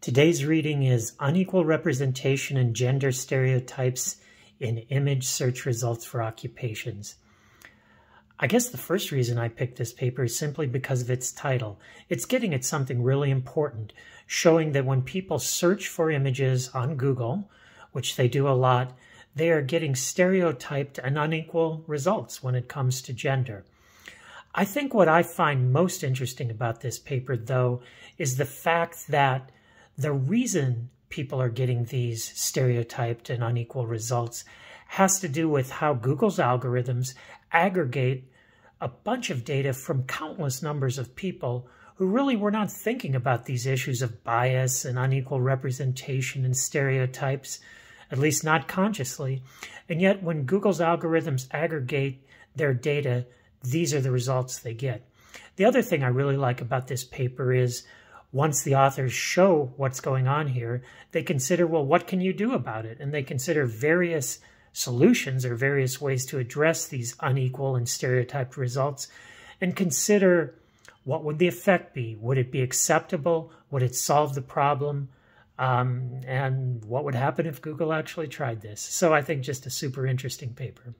Today's reading is Unequal Representation and Gender Stereotypes in Image Search Results for Occupations. I guess the first reason I picked this paper is simply because of its title. It's getting at something really important, showing that when people search for images on Google, which they do a lot, they are getting stereotyped and unequal results when it comes to gender. I think what I find most interesting about this paper, though, is the fact that the reason people are getting these stereotyped and unequal results has to do with how Google's algorithms aggregate a bunch of data from countless numbers of people who really were not thinking about these issues of bias and unequal representation and stereotypes, at least not consciously. And yet, when Google's algorithms aggregate their data, these are the results they get. The other thing I really like about this paper is once the authors show what's going on here, they consider, well, what can you do about it? And they consider various solutions or various ways to address these unequal and stereotyped results and consider what would the effect be? Would it be acceptable? Would it solve the problem? Um, and what would happen if Google actually tried this? So I think just a super interesting paper.